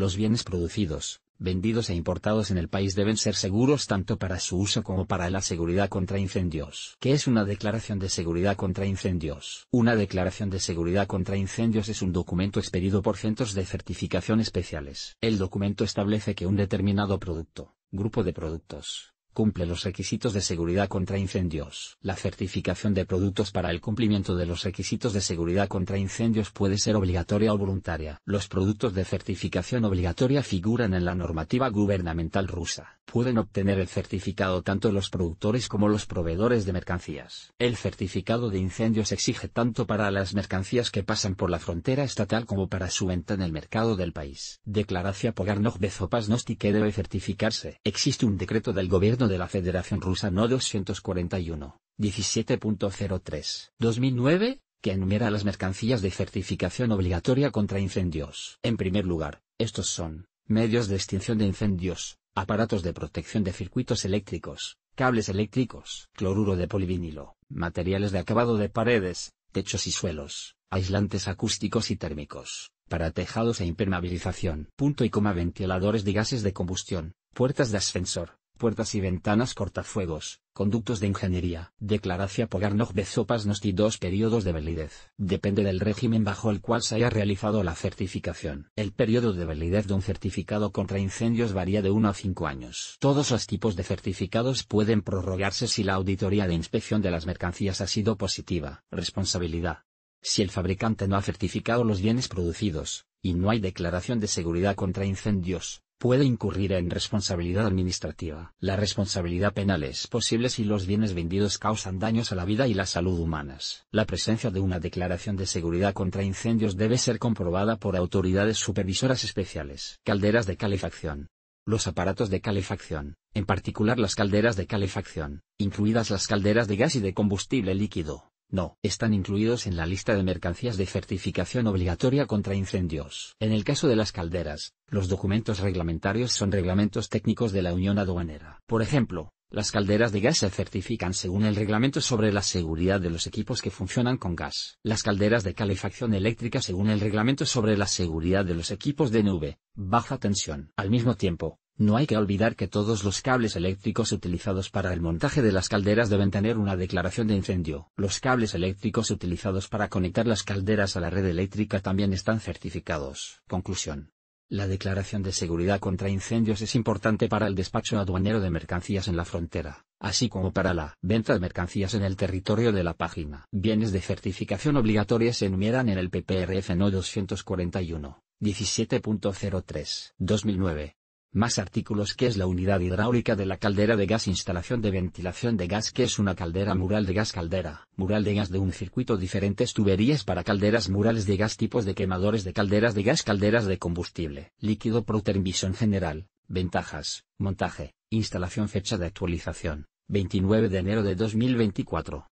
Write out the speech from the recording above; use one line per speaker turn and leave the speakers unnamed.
Los bienes producidos, vendidos e importados en el país deben ser seguros tanto para su uso como para la seguridad contra incendios. ¿Qué es una declaración de seguridad contra incendios? Una declaración de seguridad contra incendios es un documento expedido por centros de certificación especiales. El documento establece que un determinado producto, grupo de productos, cumple los requisitos de seguridad contra incendios. La certificación de productos para el cumplimiento de los requisitos de seguridad contra incendios puede ser obligatoria o voluntaria. Los productos de certificación obligatoria figuran en la normativa gubernamental rusa. Pueden obtener el certificado tanto los productores como los proveedores de mercancías. El certificado de incendios exige tanto para las mercancías que pasan por la frontera estatal como para su venta en el mercado del país. Declaración Pogarnov Bezopasnosti que debe certificarse. Existe un decreto del gobierno de la Federación Rusa No 241. 17.03. 2009, que enumera las mercancías de certificación obligatoria contra incendios. En primer lugar, estos son medios de extinción de incendios, aparatos de protección de circuitos eléctricos, cables eléctricos, cloruro de polivinilo, materiales de acabado de paredes, techos y suelos, aislantes acústicos y térmicos, para tejados e impermeabilización. Punto y coma ventiladores de gases de combustión, puertas de ascensor, puertas y ventanas cortafuegos, conductos de ingeniería. Declaración Pogarnog de Zopas Nosti dos periodos de validez. Depende del régimen bajo el cual se haya realizado la certificación. El periodo de validez de un certificado contra incendios varía de 1 a 5 años. Todos los tipos de certificados pueden prorrogarse si la auditoría de inspección de las mercancías ha sido positiva. Responsabilidad. Si el fabricante no ha certificado los bienes producidos, y no hay declaración de seguridad contra incendios, puede incurrir en responsabilidad administrativa. La responsabilidad penal es posible si los bienes vendidos causan daños a la vida y la salud humanas. La presencia de una declaración de seguridad contra incendios debe ser comprobada por autoridades supervisoras especiales. Calderas de calefacción. Los aparatos de calefacción, en particular las calderas de calefacción, incluidas las calderas de gas y de combustible líquido no, están incluidos en la lista de mercancías de certificación obligatoria contra incendios. En el caso de las calderas, los documentos reglamentarios son reglamentos técnicos de la Unión Aduanera. Por ejemplo, las calderas de gas se certifican según el reglamento sobre la seguridad de los equipos que funcionan con gas. Las calderas de calefacción eléctrica según el reglamento sobre la seguridad de los equipos de nube, baja tensión. Al mismo tiempo, no hay que olvidar que todos los cables eléctricos utilizados para el montaje de las calderas deben tener una declaración de incendio. Los cables eléctricos utilizados para conectar las calderas a la red eléctrica también están certificados. Conclusión. La declaración de seguridad contra incendios es importante para el despacho aduanero de mercancías en la frontera, así como para la venta de mercancías en el territorio de la página. Bienes de certificación obligatoria se enumeran en el PPRF No 241. 17.03. 2009. Más artículos que es la unidad hidráulica de la caldera de gas instalación de ventilación de gas que es una caldera mural de gas caldera, mural de gas de un circuito diferentes tuberías para calderas murales de gas tipos de quemadores de calderas de gas calderas de combustible, líquido termisión general, ventajas, montaje, instalación fecha de actualización, 29 de enero de 2024.